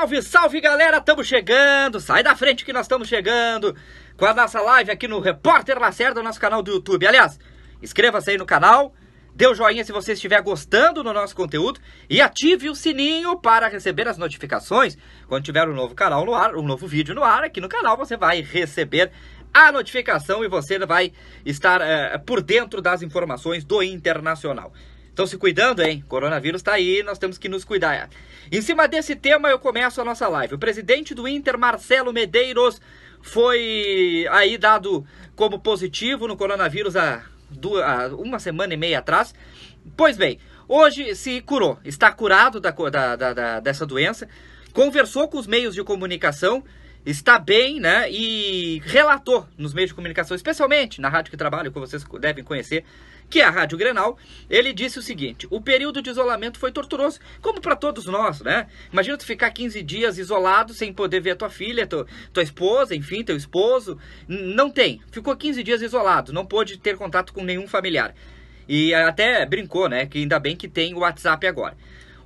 Salve, salve galera, estamos chegando. Sai da frente que nós estamos chegando com a nossa live aqui no Repórter Lacerda, nosso canal do YouTube. Aliás, inscreva-se aí no canal, dê o um joinha se você estiver gostando do nosso conteúdo e ative o sininho para receber as notificações quando tiver um novo canal no ar, um novo vídeo no ar aqui no canal, você vai receber a notificação e você vai estar é, por dentro das informações do internacional. Estão se cuidando, hein? Coronavírus está aí, nós temos que nos cuidar. Em cima desse tema, eu começo a nossa live. O presidente do Inter, Marcelo Medeiros, foi aí dado como positivo no coronavírus há, duas, há uma semana e meia atrás. Pois bem, hoje se curou, está curado da, da, da, dessa doença, conversou com os meios de comunicação está bem, né? E relatou nos meios de comunicação, especialmente na rádio que trabalho, que vocês devem conhecer, que é a Rádio Grenal, ele disse o seguinte: o período de isolamento foi torturoso, como para todos nós, né? Imagina tu ficar 15 dias isolado sem poder ver a tua filha, tua, tua esposa, enfim, teu esposo. Não tem. Ficou 15 dias isolado, não pôde ter contato com nenhum familiar. E até brincou, né? Que ainda bem que tem o WhatsApp agora.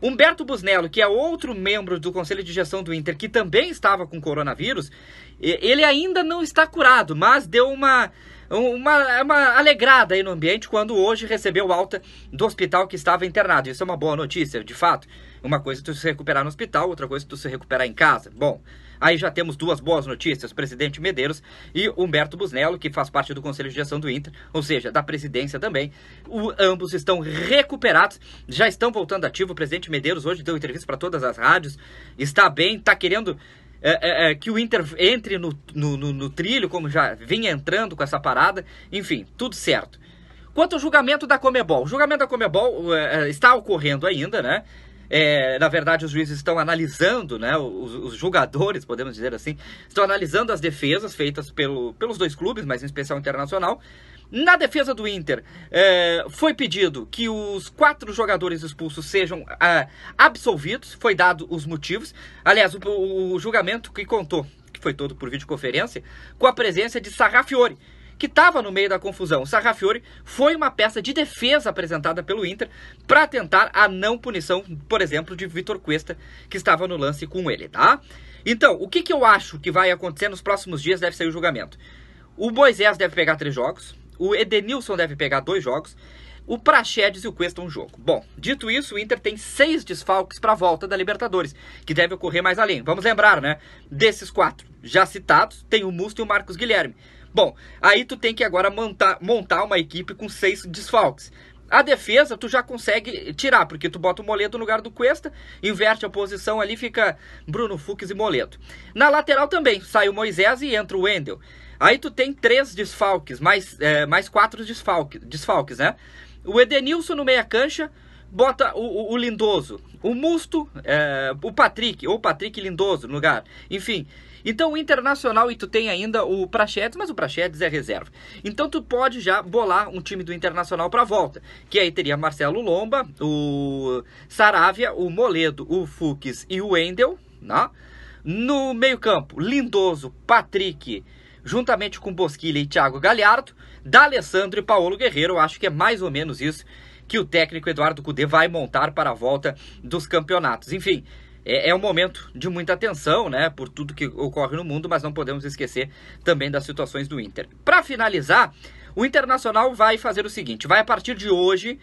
Humberto Busnello, que é outro membro do Conselho de Gestão do Inter, que também estava com coronavírus, ele ainda não está curado, mas deu uma, uma, é uma alegrada aí no ambiente quando hoje recebeu alta do hospital que estava internado. Isso é uma boa notícia, de fato. Uma coisa é tu se recuperar no hospital, outra coisa é tu se recuperar em casa. Bom, aí já temos duas boas notícias. presidente Medeiros e Humberto Busnello, que faz parte do Conselho de Gestão do Inter, ou seja, da presidência também. O, ambos estão recuperados, já estão voltando ativo. O presidente Medeiros hoje deu entrevista para todas as rádios. Está bem, está querendo é, é, que o Inter entre no, no, no, no, trilho, como já vinha entrando com essa parada. Enfim, tudo certo. Quanto ao julgamento da Comebol, o julgamento da Comebol é, está ocorrendo ainda, né? É, na verdade, os juízes estão analisando, né, os, os, julgadores, podemos dizer assim, estão analisando as defesas feitas pelo, pelos dois clubes, mas em especial internacional. Na defesa do Inter, é, foi pedido que os quatro jogadores expulsos sejam é, absolvidos, foi dado os motivos. Aliás, o, o julgamento que contou, que foi todo por videoconferência, com a presença de Sarrafiore, que estava no meio da confusão. O Sarrafiore foi uma peça de defesa apresentada pelo Inter para tentar a não punição, por exemplo, de Vitor Cuesta, que estava no lance com ele, tá? Então, o que, que eu acho que vai acontecer nos próximos dias deve sair o julgamento. O Moisés deve pegar três jogos, o Edenilson deve pegar dois jogos, o Praxedes e o Cuesta um jogo. Bom, dito isso, o Inter tem seis desfalques para a volta da Libertadores, que deve ocorrer mais além. Vamos lembrar, né? Desses quatro já citados, tem o Musto e o Marcos Guilherme. Bom, aí tu tem que agora montar, montar uma equipe com seis desfalques. A defesa tu já consegue tirar, porque tu bota o Moledo no lugar do Cuesta, inverte a posição ali, fica Bruno Fux e Moledo. Na lateral também, sai o Moisés e entra o Wendel. Aí tu tem três desfalques, mais, é, mais quatro desfalques, desfalques, né? O Edenilson no meia cancha, bota o, o, o Lindoso, o Musto, é, o Patrick, ou Patrick Lindoso no lugar. Enfim, então o Internacional e tu tem ainda o Prachedes, mas o Prachedes é reserva. Então tu pode já bolar um time do Internacional para volta, que aí teria Marcelo Lomba, o Saravia, o Moledo, o Fuchs e o Wendel, né? No meio-campo, Lindoso, Patrick, juntamente com Bosquilha e Thiago Galhardo, D'Alessandro e Paulo Guerreiro, acho que é mais ou menos isso que o técnico Eduardo Cudê vai montar para a volta dos campeonatos. Enfim, é, é um momento de muita atenção, né? Por tudo que ocorre no mundo, mas não podemos esquecer também das situações do Inter. Para finalizar, o Internacional vai fazer o seguinte: vai a partir de hoje.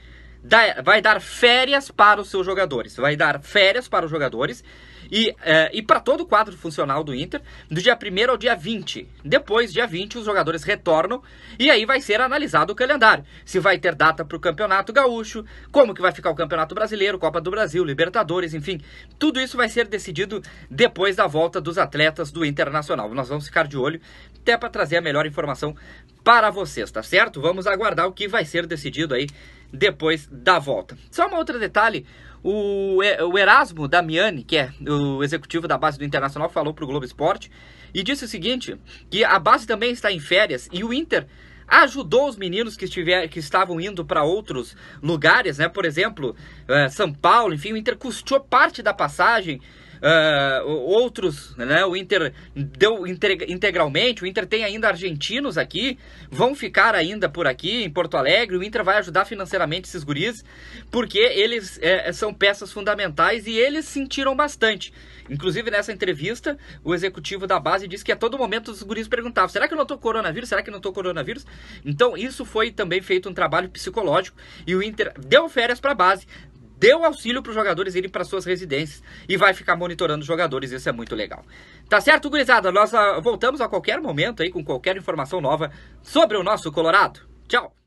Vai dar férias para os seus jogadores. Vai dar férias para os jogadores e, é, e para todo o quadro funcional do Inter, do dia 1 ao dia 20. Depois, dia 20, os jogadores retornam e aí vai ser analisado o calendário. Se vai ter data para o Campeonato Gaúcho, como que vai ficar o Campeonato Brasileiro, Copa do Brasil, Libertadores, enfim. Tudo isso vai ser decidido depois da volta dos atletas do Internacional. Nós vamos ficar de olho até para trazer a melhor informação para vocês, tá certo? Vamos aguardar o que vai ser decidido aí depois da volta. Só um outro detalhe, o, o Erasmo Damiani, que é o executivo da base do Internacional, falou para o Globo Esporte e disse o seguinte: que a base também está em férias e o Inter ajudou os meninos que, estiver, que estavam indo para outros lugares, né? Por exemplo, eh, São Paulo, enfim, o Inter custeou parte da passagem uh, outros, né? O Inter deu integralmente, o Inter tem ainda argentinos aqui, vão ficar ainda por aqui em Porto Alegre, o Inter vai ajudar financeiramente esses guris, porque eles é, são peças fundamentais e eles sentiram bastante. Inclusive, nessa entrevista, o executivo da base disse que a todo momento os guris perguntavam: será que eu não tô coronavírus? Será que eu não tô coronavírus? Então, isso foi também feito um trabalho psicológico e o Inter deu férias para a base, deu auxílio para os jogadores irem para suas residências e vai ficar monitorando os jogadores, isso é muito legal. Tá certo, gurizada? Nós voltamos a qualquer momento aí com qualquer informação nova sobre o nosso Colorado. Tchau!